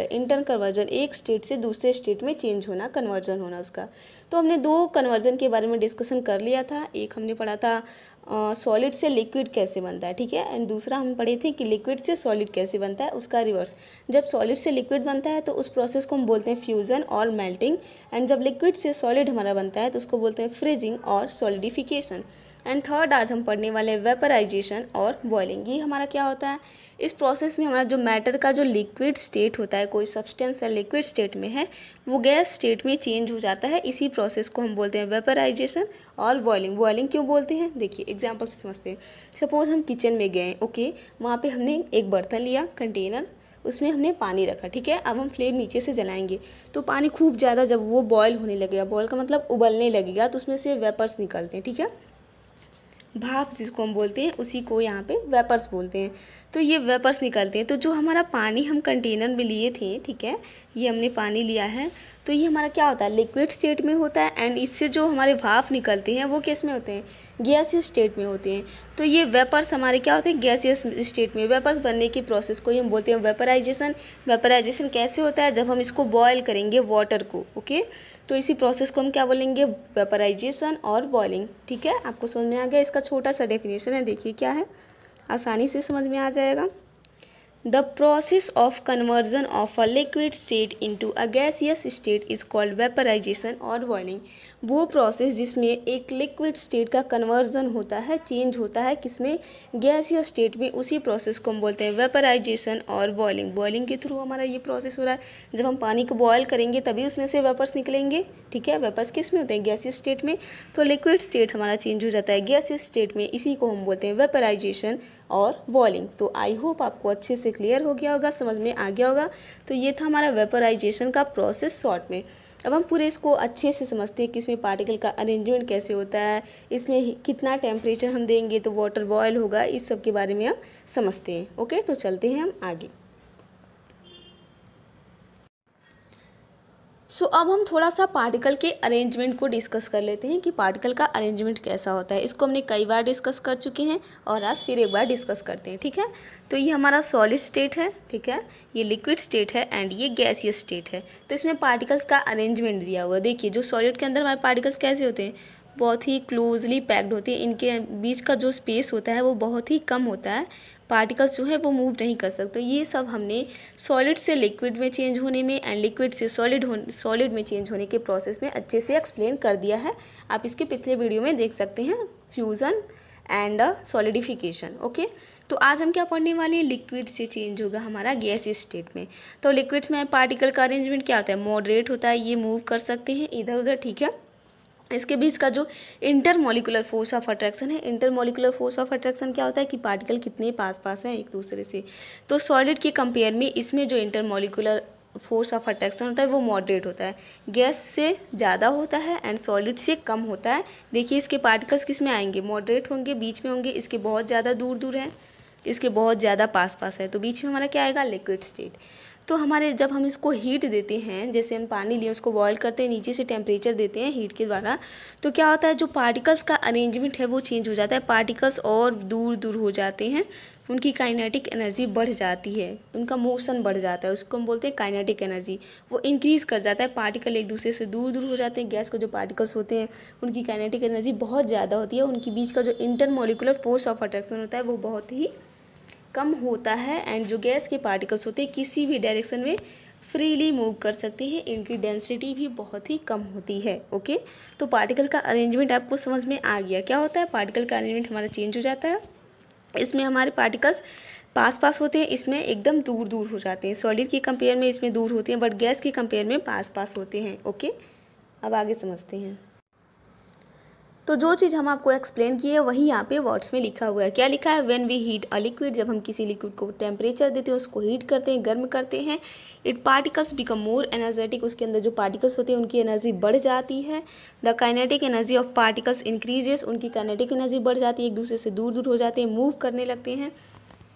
Inter conversion एक state से दूसरे स्टेट में चेंज होना कन्वर्जन होना उसका तो हमने दो कन्वर्जन के बारे में डिस्कशन कर लिया था एक हमने पढ़ा था सॉलिड से लिक्विड कैसे बनता है ठीक है एंड दूसरा हम पढ़े थे कि लिक्विड से सॉलिड कैसे बनता है उसका रिवर्स जब सॉलिड से लिक्विड बनता है तो उस प्रोसेस को हम बोलते हैं फ्यूज़न और मेल्टिंग एंड जब लिक्विड से सॉलिड हमारा बनता है तो उसको बोलते हैं फ्रीजिंग और सॉलिडिफिकेशन एंड थर्ड आज हम पढ़ने वाले हैं वेपराइजेशन और बॉयलिंग ये हमारा क्या होता है इस प्रोसेस में हमारा जो मैटर का जो लिक्विड स्टेट होता है कोई सब्सटेंस है लिक्विड स्टेट में है वो गैस स्टेट में चेंज हो जाता है इसी प्रोसेस को हम बोलते हैं वेपराइजेशन और बॉइलिंग बॉइलिंग क्यों बोलते हैं देखिए एग्जाम्पल से समझते हैं सपोज़ हम किचन में गए ओके वहाँ पर हमने एक बर्तन लिया कंटेनर उसमें हमने पानी रखा ठीक है अब हम फ्लेम नीचे से जलाएंगे तो पानी खूब ज़्यादा जब वो बॉयल होने लगेगा बॉयल का मतलब उबलने लगेगा तो उसमें से वेपर्स निकलते हैं ठीक है भाप जिसको हम बोलते हैं उसी को यहाँ पे वेपर्स बोलते हैं तो ये वेपर्स निकलते हैं तो जो हमारा पानी हम कंटेनर में लिए थे ठीक है ये हमने पानी लिया है तो ये हमारा क्या होता है लिक्विड स्टेट में होता है एंड इससे जो हमारे भाप निकलते हैं वो किस में होते हैं गैसियस स्टेट में होते हैं तो ये वेपर्स हमारे क्या होते हैं गैसियस स्टेट में वेपर्स बनने की प्रोसेस को ही हम बोलते हैं वेपराइजेशन वेपराइजेशन कैसे होता है जब हम इसको बॉयल करेंगे वाटर को ओके okay? तो इसी प्रोसेस को हम क्या बोलेंगे वेपराइजेशन और बॉइलिंग ठीक है आपको समझ में आ गया इसका छोटा सा डेफिनेशन है देखिए क्या है आसानी से समझ में आ जाएगा the process of conversion of a liquid state into a gaseous state is called vaporisation और बॉइलिंग वो प्रोसेस जिसमें एक लिक्विड स्टेट का कन्वर्जन होता है चेंज होता है किसमें गैस या स्टेट में उसी प्रोसेस को हम बोलते हैं वेपराइजेशन और बॉइलिंग बॉइलिंग के थ्रू हमारा ये प्रोसेस हो रहा है जब हम पानी को बॉयल करेंगे तभी उसमें से वेपर्स निकलेंगे ठीक है वेपर्स किस में होते हैं गैसियस स्टेट में तो लिक्विड स्टेट हमारा चेंज हो जाता है गैसियस स्टेट में इसी को हम बोलते हैं वेपराइजेशन और वॉलिंग तो आई होप आपको अच्छे से क्लियर हो गया होगा समझ में आ गया होगा तो ये था हमारा वेपराइजेशन का प्रोसेस शॉर्ट में अब हम पूरे इसको अच्छे से समझते हैं कि इसमें पार्टिकल का अरेंजमेंट कैसे होता है इसमें कितना टेम्परेचर हम देंगे तो वाटर बॉयल होगा इस सब के बारे में हम समझते हैं ओके तो चलते हैं हम आगे सो अब हम थोड़ा सा पार्टिकल के अरेंजमेंट को डिस्कस कर लेते हैं कि पार्टिकल का अरेंजमेंट कैसा होता है इसको हमने कई बार डिस्कस कर चुके हैं और आज फिर एक बार डिस्कस करते हैं ठीक है तो ये हमारा सॉलिड स्टेट है ठीक है ये लिक्विड स्टेट है एंड ये गैसियस स्टेट है तो इसमें पार्टिकल्स का अरेंजमेंट दिया हुआ देखिए जो सॉलिड के अंदर हमारे पार्टिकल्स कैसे होते हैं बहुत ही क्लोजली पैक्ड होते हैं इनके बीच का जो स्पेस होता है वो बहुत ही कम होता है पार्टिकल्स जो है वो मूव नहीं कर सकते ये सब हमने सॉलिड से लिक्विड में चेंज होने में एंड लिक्विड से सॉलिड हो सॉलिड में चेंज होने के प्रोसेस में अच्छे से एक्सप्लेन कर दिया है आप इसके पिछले वीडियो में देख सकते हैं fusion and a solidification okay तो आज हम क्या पढ़ने वाले हैं लिक्विड से चेंज होगा हमारा गैस स्टेट में तो लिक्विड्स में पार्टिकल का अरेंजमेंट क्या होता है मॉडरेट होता है ये मूव कर सकते हैं इधर उधर ठीक है इसके बीच का जो इंटर फोर्स ऑफ अट्रैक्शन है इंटर फोर्स ऑफ अट्रैक्शन क्या होता है कि पार्टिकल कितने पास पास हैं एक दूसरे से तो सॉलिड के कंपेयर में इसमें जो इंटर फोर्स ऑफ अट्रैक्शन होता है वो मॉडरेट होता है गैस से ज़्यादा होता है एंड सॉलिड से कम होता है देखिए इसके पार्टिकल्स किस में आएंगे मॉडरेट होंगे बीच में होंगे इसके बहुत ज़्यादा दूर दूर हैं इसके बहुत ज़्यादा पास पास है तो बीच में हमारा क्या आएगा लिक्विड स्टेट तो हमारे जब हम इसको हीट देते हैं जैसे हम पानी लिए उसको बॉयल करते हैं नीचे से टेम्परेचर देते हैं हीट के द्वारा तो क्या होता है जो पार्टिकल्स का अरेंजमेंट है वो चेंज हो जाता है पार्टिकल्स और दूर दूर हो जाते हैं उनकी काइनेटिक एनर्जी बढ़ जाती है उनका मोशन बढ़ जाता है उसको हम बोलते हैं काइनेटिक एनर्जी वो इंक्रीज़ कर जाता है पार्टिकल एक दूसरे से दूर दूर हो जाते हैं गैस के जो पार्टिकल्स होते हैं उनकी काइनेटिक एनर्जी बहुत ज़्यादा होती है उनके बीच का जो intermolecular force of attraction होता है वो बहुत ही कम होता है एंड जो गैस के पार्टिकल्स होते हैं किसी भी डायरेक्शन में फ्रीली मूव कर सकते हैं इनकी डेंसिटी भी बहुत ही कम होती है ओके तो पार्टिकल का अरेंजमेंट आपको समझ में आ गया क्या होता है पार्टिकल का अरेंजमेंट हमारा चेंज हो जाता है इसमें हमारे पार्टिकल्स पास पास होते हैं इसमें एकदम दूर दूर हो जाते हैं सॉलिड के कंपेयर में इसमें दूर होते हैं बट गैस के कंपेयर में पास पास होते हैं ओके अब आगे समझते हैं तो जो चीज़ हम आपको एक्सप्लेन की है वही यहाँ पे वर्ड्स में लिखा हुआ है क्या लिखा है when we heat a liquid जब हम किसी लिक्विड को टेम्परेचर देते हैं उसको हीट करते हैं गर्म करते हैं it particles become more energetic उसके अंदर जो पार्टिकल्स होते हैं उनकी एनर्जी बढ़ जाती है the kinetic energy of particles increases उनकी काइनेटिक एनर्जी बढ़ जाती है एक दूसरे से दूर दूर हो जाते हैं मूव करने लगते हैं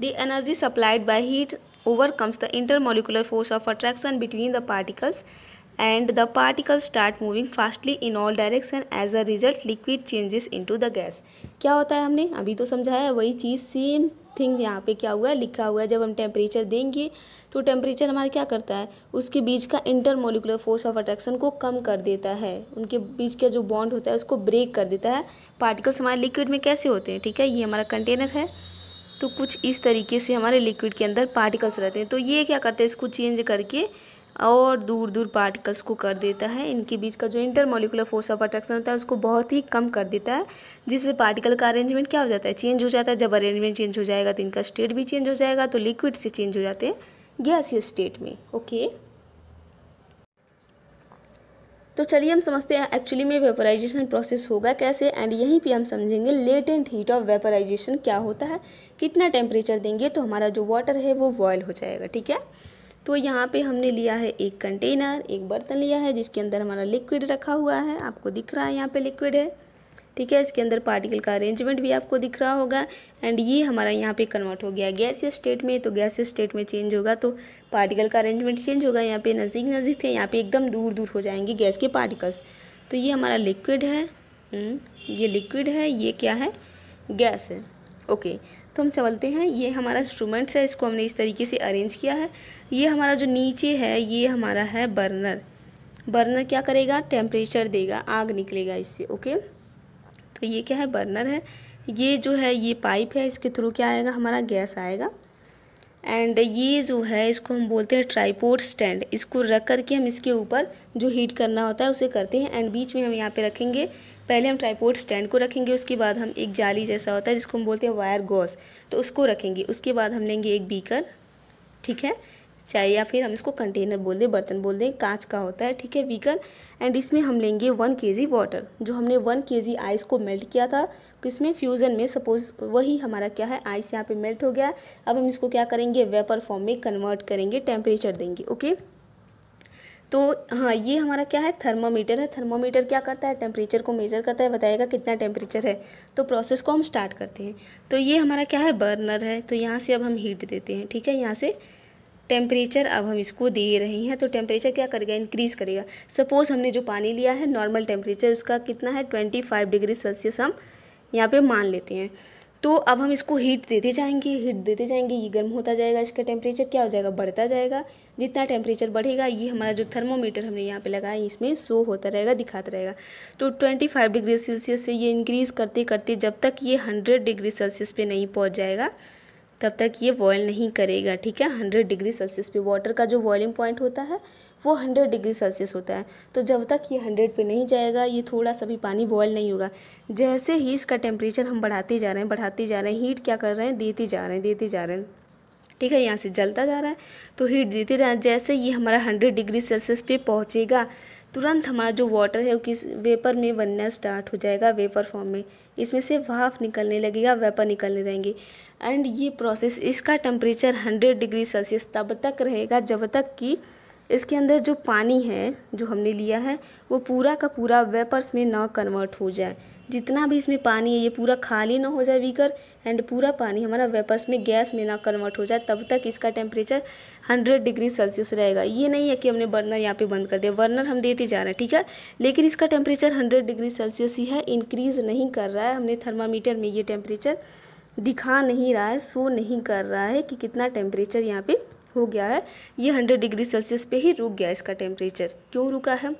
the energy supplied by heat overcomes the intermolecular force of attraction between the particles and the particles start moving fastly in all direction as a result liquid changes into the gas क्या होता है हमने अभी तो समझाया है वही चीज़ same thing यहाँ पे क्या हुआ है लिखा हुआ है जब हम टेम्परेचर देंगे तो टेम्परेचर हमारा क्या करता है उसके बीच का इंटरमोलिकुलर फोर्स ऑफ अट्रैक्शन को कम कर देता है उनके बीच का जो बॉन्ड होता है उसको ब्रेक कर देता है पार्टिकल्स हमारे लिक्विड में कैसे होते हैं ठीक है ये हमारा कंटेनर है तो कुछ इस तरीके से हमारे लिक्विड के अंदर पार्टिकल्स रहते हैं तो ये क्या करते हैं इसको चेंज करके और दूर दूर पार्टिकल्स को कर देता है इनके बीच का जो इंटरमोलिकुलर फोर्स ऑफ अट्रैक्शन होता है उसको बहुत ही कम कर देता है जिससे पार्टिकल का अरेंजमेंट क्या हो जाता है चेंज हो जाता है जब अरेंजमेंट चेंज हो जाएगा तो इनका स्टेट भी चेंज हो जाएगा तो लिक्विड से चेंज हो जाते हैं गैसीय स्टेट में ओके तो चलिए हम समझते हैं एक्चुअली में वेपराइजेशन प्रोसेस होगा कैसे एंड यहीं पे हम समझेंगे लेटेंट हीट ऑफ वेपराइजेशन क्या होता है कितना टेम्परेचर देंगे तो हमारा जो वाटर है वो बॉयल हो जाएगा ठीक है तो यहाँ पे हमने लिया है एक कंटेनर एक बर्तन लिया है जिसके अंदर हमारा लिक्विड रखा हुआ है आपको दिख रहा है यहाँ पे लिक्विड है ठीक है इसके अंदर पार्टिकल का अरेंजमेंट भी आपको दिख रहा होगा एंड ये हमारा यहाँ पे कन्वर्ट हो गया गैस स्टेट में तो गैस स्टेट में चेंज होगा तो पार्टिकल का अरेंजमेंट चेंज होगा यहाँ पे नज़दीक नज़दीक थे यहाँ पे एकदम दूर दूर हो जाएंगे गैस के पार्टिकल्स तो ये हमारा लिक्विड है हम्म, ये लिक्विड है ये क्या है गैस है ओके तो हम चलते हैं ये हमारा इंस्ट्रूमेंट्स है इसको हमने इस तरीके से अरेंज किया है ये हमारा जो नीचे है ये हमारा है बर्नर बर्नर क्या करेगा टेम्परेचर देगा आग निकलेगा इससे ओके तो ये क्या है बर्नर है ये जो है ये पाइप है इसके थ्रू क्या आएगा हमारा गैस आएगा एंड ये जो है इसको हम बोलते हैं ट्राईपोर्ट स्टैंड इसको रख करके हम इसके ऊपर जो हीट करना होता है उसे करते हैं एंड बीच में हम यहाँ पे रखेंगे पहले हम ट्राईपोर्ट स्टैंड को रखेंगे उसके बाद हम एक जाली जैसा होता है जिसको हम बोलते हैं वायर गॉस तो उसको रखेंगे उसके बाद हम लेंगे एक बीकर ठीक है चाहे या फिर हम इसको कंटेनर बोल दें बर्तन बोल दें कांच का होता है ठीक है बीकर एंड इसमें हम लेंगे वन के जी वाटर जो हमने वन के जी आइस को मेल्ट किया था तो इसमें फ्यूज़न में सपोज वही हमारा क्या है आइस यहाँ पे मेल्ट हो गया अब हम इसको क्या करेंगे वेपर फॉर्म में कन्वर्ट करेंगे टेम्परेचर देंगे ओके तो हाँ ये हमारा क्या है थर्मामीटर है थर्मामीटर क्या करता है टेम्परेचर को मेजर करता है बताएगा कितना टेम्परेचर है तो प्रोसेस को हम स्टार्ट करते हैं तो ये हमारा क्या है बर्नर है तो यहाँ से अब हम हीट देते हैं ठीक है यहाँ से टेम्परेचर अब हम इसको दे रहे हैं तो टेम्परेचर क्या करेगा इंक्रीज़ करेगा सपोज़ हमने जो पानी लिया है नॉर्मल टेम्परेचर उसका कितना है ट्वेंटी फाइव डिग्री सेल्सियस हम यहाँ पे मान लेते हैं तो अब हम इसको हीट देते जाएंगे हीट देते जाएंगे ये गर्म होता जाएगा इसका टेम्परेचर क्या हो जाएगा बढ़ता जाएगा जितना टेम्परेचर बढ़ेगा ये हमारा जो थर्मोमीटर हमने यहाँ पे लगाया इसमें शो होता रहेगा दिखाता रहेगा तो 25 डिग्री सेल्सियस से ये इंक्रीज़ करते करते जब तक ये 100 डिग्री सेल्सियस पे नहीं पहुँच जाएगा तब तक ये बॉयल नहीं करेगा ठीक है हंड्रेड डिग्री सेल्सियस पे वाटर का जो बॉयलिंग पॉइंट होता है वो हंड्रेड डिग्री सेल्सियस होता है तो जब तक ये हंड्रेड पे नहीं जाएगा ये थोड़ा सा भी पानी बॉयल नहीं होगा जैसे ही इसका टेम्परेचर हम बढ़ाते जा रहे हैं बढ़ाते जा रहे हैं हीट क्या कर रहे हैं देते जा रहे हैं देते जा रहे हैं ठीक है यहाँ से जलता जा रहा है तो हीट देते रहे जैसे ये हमारा हंड्रेड डिग्री सेल्सियस पे पहुँचेगा तुरंत हमारा जो वाटर है वो किस वेपर में बनना स्टार्ट हो जाएगा वेपर फॉर्म में इसमें से वाफ निकलने लगेगा वेपर निकलने रहेंगे एंड ये प्रोसेस इसका टेम्परेचर हंड्रेड डिग्री सेल्सियस तब तक रहेगा जब तक कि इसके अंदर जो पानी है जो हमने लिया है वो पूरा का पूरा वेपर्स में ना कन्वर्ट हो जाए जितना भी इसमें पानी है ये पूरा खाली ना हो जाए बीकर एंड पूरा पानी हमारा वेपर्स में गैस में ना कन्वर्ट हो जाए तब तक इसका टेम्परेचर हंड्रेड डिग्री सेल्सियस रहेगा ये नहीं है कि हमने बर्नर यहाँ पे बंद कर दिया बर्नर हम देते जा रहे हैं ठीक है लेकिन इसका टेम्परेचर हंड्रेड डिग्री सेल्सियस ही है इंक्रीज़ नहीं कर रहा है हमने थर्मामीटर में ये टेम्परेचर दिखा नहीं रहा है शो नहीं कर रहा है कि कितना टेम्परेचर यहाँ पर हो गया है ये हंड्रेड डिग्री सेल्सियस पर ही रुक गया इसका टेम्परेचर क्यों रुका है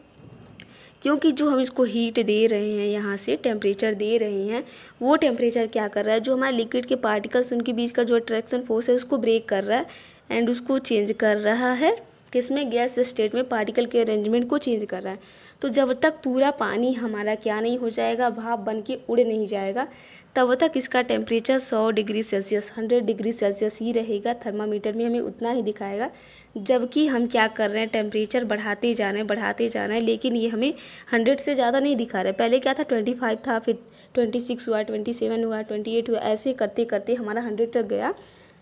क्योंकि जो हम इसको हीट दे रहे हैं यहाँ से टेम्परेचर दे रहे हैं वो टेम्परेचर क्या कर रहा है जो हमारे लिक्विड के पार्टिकल्स उनके बीच का जो अट्रैक्शन फोर्स है उसको ब्रेक कर रहा है एंड उसको चेंज कर रहा है किसमें गैस स्टेट में पार्टिकल के अरेंजमेंट को चेंज कर रहा है तो जब तक पूरा पानी हमारा क्या नहीं हो जाएगा भाप बन के उड़ नहीं जाएगा तब तक इसका temperature 100 degree Celsius 100 degree Celsius ही रहेगा थर्मामीटर में हमें उतना ही दिखाएगा जबकि हम क्या कर रहे हैं टेम्परेचर बढ़ाते जा रहे हैं बढ़ाते जा रहे हैं लेकिन ये हमें 100 से ज़्यादा नहीं दिखा रहा है पहले क्या था 25 था फिर 26 हुआ 27 हुआ 28 हुआ ऐसे करते करते हमारा 100 तक गया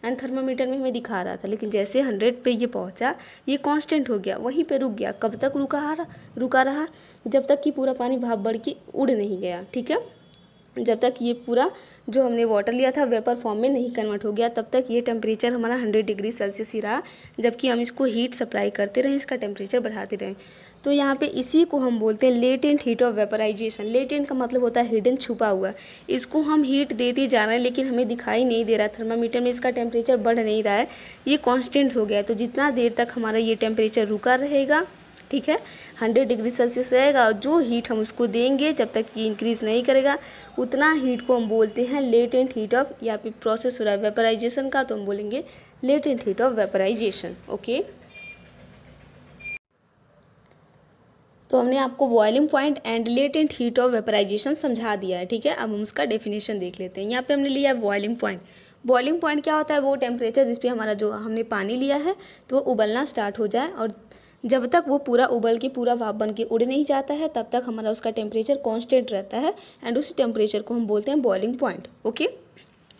एंड थर्मामीटर में हमें दिखा रहा था लेकिन जैसे हंड्रेड पे ये पहुंचा ये कांस्टेंट हो गया वहीं पे रुक गया कब तक रुका रहा रुका रहा जब तक कि पूरा पानी भाप बढ़ के उड़ नहीं गया ठीक है जब तक ये पूरा जो हमने वाटर लिया था वेपर फॉर्म में नहीं कन्वर्ट हो गया तब तक ये टेम्परेचर हमारा 100 डिग्री सेल्सियस ही रहा जबकि हम इसको हीट सप्लाई करते रहें इसका टेम्परेचर बढ़ाते रहें तो यहाँ पे इसी को हम बोलते हैं latent heat of vaporisation latent का मतलब होता है हिडन छुपा हुआ इसको हम हीट देते जा रहे हैं लेकिन हमें दिखाई नहीं दे रहा थर्मामीटर में इसका टेम्परेचर बढ़ नहीं रहा है ये कॉन्स्टेंट हो गया है तो जितना देर तक हमारा ये टेम्परेचर रुका रहेगा ठीक है हंड्रेड डिग्री सेल्सियस रहेगा और जो हीट हम उसको देंगे जब तक ये इंक्रीज़ नहीं करेगा उतना हीट को हम बोलते हैं लेटेंट हीट ऑफ या फिर प्रोसेस हो रहा है वेपराइजेशन का तो हम बोलेंगे latent heat of vaporisation okay तो हमने आपको boiling point and latent heat of vaporisation समझा दिया है ठीक है अब हम उसका डेफिनेशन देख लेते हैं यहाँ पे हमने लिया है बॉइलिंग पॉइंट बॉइलिंग पॉइंट क्या होता है वो टेम्परेचर जिसपे हमारा जो हमने पानी लिया है तो वो उबलना स्टार्ट हो जाए और जब तक वो पूरा उबल के पूरा वाप बन के उड़ नहीं जाता है तब तक हमारा उसका टेम्परेचर कॉन्स्टेंट रहता है एंड उस टेम्परेचर को हम बोलते हैं बॉइलिंग पॉइंट ओके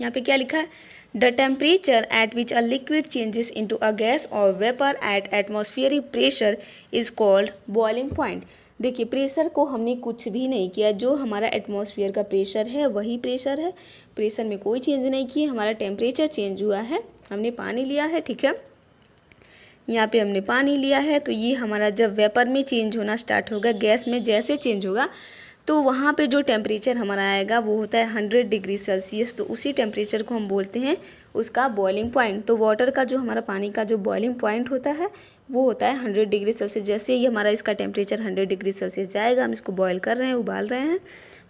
यहाँ पे क्या लिखा है the temperature at which a liquid changes into a gas और vapour at atmospheric pressure is called boiling point देखिए प्रेशर को हमने कुछ भी नहीं किया जो हमारा एटमॉस्फेयर का प्रेशर है वही प्रेशर है प्रेशर में कोई चेंज नहीं किया हमारा टेम्परेचर चेंज हुआ है हमने पानी लिया है ठीक है यहाँ पे हमने पानी लिया है तो ये हमारा जब वेपर में चेंज होना स्टार्ट होगा गैस में जैसे चेंज होगा तो वहाँ पे जो टेम्परेचर हमारा आएगा वो होता है हंड्रेड डिग्री सेल्सियस तो उसी टेम्परेचर को हम बोलते हैं उसका बॉइलिंग पॉइंट तो वाटर का जो हमारा पानी का जो बॉइलिंग पॉइंट होता है वो होता है हंड्रेड डिग्री सेल्सियस जैसे ही हमारा इसका टेम्परेचर हंड्रेड डिग्री सेल्सियस जाएगा हम इसको बॉयल कर रहे हैं उबाल रहे हैं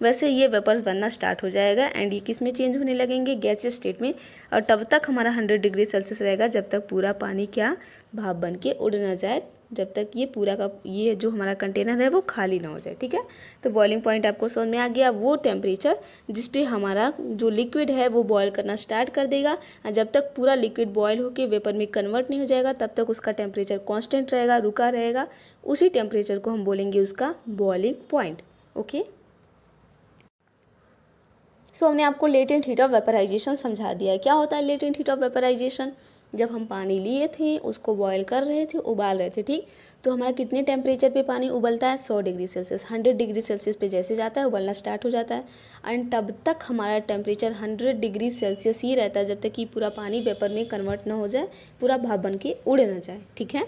वैसे ये वेपर्स बनना स्टार्ट हो जाएगा एंड ये किस में चेंज होने लगेंगे गैसियस स्टेट में और तब तक हमारा हंड्रेड डिग्री सेल्सियस रहेगा जब तक पूरा पानी क्या भाप बन के उड़ ना जाए जब तक ये पूरा का ये जो हमारा कंटेनर है वो खाली ना हो जाए ठीक है तो बॉइलिंग पॉइंट आपको समझ में आ गया वो टेम्परेचर जिस पे हमारा जो लिक्विड है वो बॉयल करना स्टार्ट कर देगा जब तक पूरा लिक्विड बॉयल होकर वेपर में कन्वर्ट नहीं हो जाएगा तब तक उसका टेम्परेचर कॉन्स्टेंट रहेगा रुका रहेगा उसी टेम्परेचर को हम बोलेंगे उसका बॉइलिंग पॉइंट ओके सो हमने आपको लेटेंट हीट ऑफ वेपराइजेशन समझा दिया क्या होता है लेटेंट हीट ऑफ वेपराइजेशन जब हम पानी लिए थे उसको बॉयल कर रहे थे उबाल रहे थे ठीक तो हमारा कितने टेम्परेचर पे पानी उबलता है सौ degree Celsius hundred degree Celsius पे जैसे जाता है उबलना स्टार्ट हो जाता है एंड तब तक हमारा टेम्परेचर हंड्रेड डिग्री सेल्सियस ही रहता है जब तक कि पूरा पानी पेपर में कन्वर्ट ना हो जाए पूरा भाप बन के उड़ ना जाए ठीक है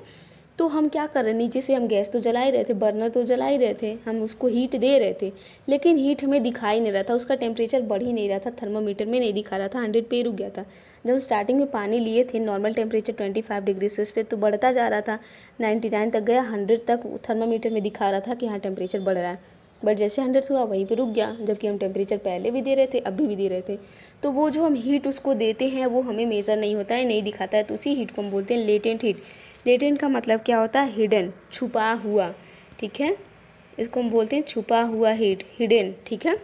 तो हम क्या कर रहे हैं नीचे से हम गैस तो जला ही रहे थे बर्नर तो जला ही रहे थे हम उसको हीट दे रहे थे लेकिन हीट हमें दिखाई नहीं रहा था उसका टेम्परेचर बढ़ ही नहीं रहा था थर्मोमीटर में नहीं दिखा रहा था हंड्रेड पे रुक गया था जब स्टार्टिंग में पानी लिए थे normal temperature twenty five degree Celsius पे तो बढ़ता जा रहा था नाइन्टी नाइन तक गया हंड्रेड तक थर्मोमीटर में दिखा रहा था कि हाँ टेम्परेचर बढ़ रहा है बट जैसे हंड्रेड हुआ वहीं पर रुक गया जबकि हम टेम्परेचर पहले भी दे रहे थे अभी भी दे रहे थे तो वो जो हम हीट उसको देते हैं वो हमें मेज़र नहीं होता है नहीं दिखाता है तो उसी हीट को हम बोलते हैं लेटेंट हीट लेटेंट का मतलब क्या होता है हिडन छुपा हुआ ठीक है इसको हम बोलते हैं छुपा हुआ हिड हिडन ठीक है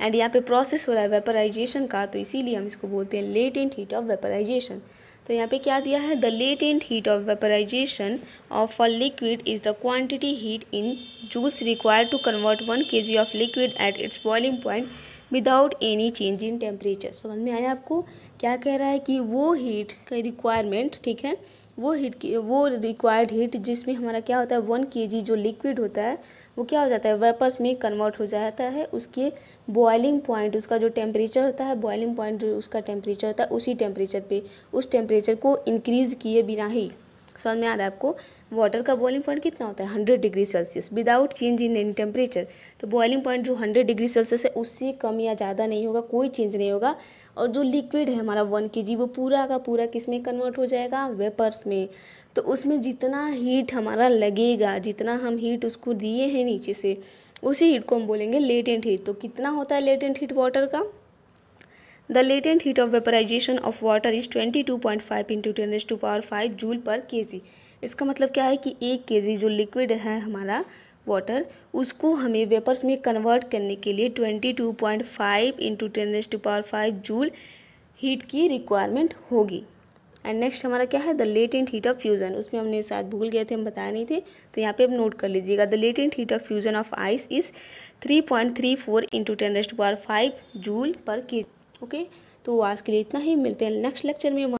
एंड यहाँ पे प्रोसेस हो रहा है वेपराइजेशन का तो इसीलिए हम इसको बोलते हैं लेटेंट हीट ऑफ वेपराइजेशन तो यहाँ पे क्या दिया है the latent heat of vaporisation of a liquid is the quantity heat in जूस required to convert one K G of liquid at its boiling point without any change in temperature समझ में आया आपको क्या कह रहा है कि वो हीट का रिक्वायरमेंट ठीक है वो हीट की वो रिक्वायर्ड हीट जिसमें हमारा क्या होता है वन के जो लिक्विड होता है वो क्या हो जाता है वेपर्स में कन्वर्ट हो जाता है उसके बॉयलिंग पॉइंट उसका जो टेम्परेचर होता है बॉयलिंग पॉइंट जो उसका टेम्परेचर होता है उसी टेम्परेचर पे उस टेम्परेचर को इंक्रीज़ किए बिना ही समझ में आ रहा है आपको वाटर का बॉइलिंग पॉइंट कितना होता है hundred degree Celsius without change in any temperature तो बॉइलिंग पॉइंट जो हंड्रेड डिग्री सेल्सियस है उससे कम या ज़्यादा नहीं होगा कोई चेंज नहीं होगा और जो लिक्विड है हमारा वन के जी वो पूरा का पूरा किस में कन्वर्ट हो जाएगा वेपर्स में तो उसमें जितना हीट हमारा लगेगा जितना हम हीट उसको दिए हैं नीचे से उसी हीट को हम बोलेंगे लेटेंट हीट तो कितना होता है लेटेंट हीट वाटर का the latent heat of vaporisation of water is twenty two point five into ten एस to power five joule per G इसका मतलब क्या है कि एक जी जो लिक्विड है हमारा वाटर उसको हमें वेपर्स में कन्वर्ट करने के लिए twenty two point five into ten एस to power five joule heat की रिक्वायरमेंट होगी एंड नेक्स्ट हमारा क्या है the latent heat of fusion उसमें हमने शायद भूल गए थे हम बताया नहीं थे तो यहाँ पे आप नोट कर लीजिएगा the latent heat of fusion of ice is three point three four into ten एस to power five joule per K okay तो आज के लिए इतना ही मिलते हैं नेक्स्ट लेक्चर में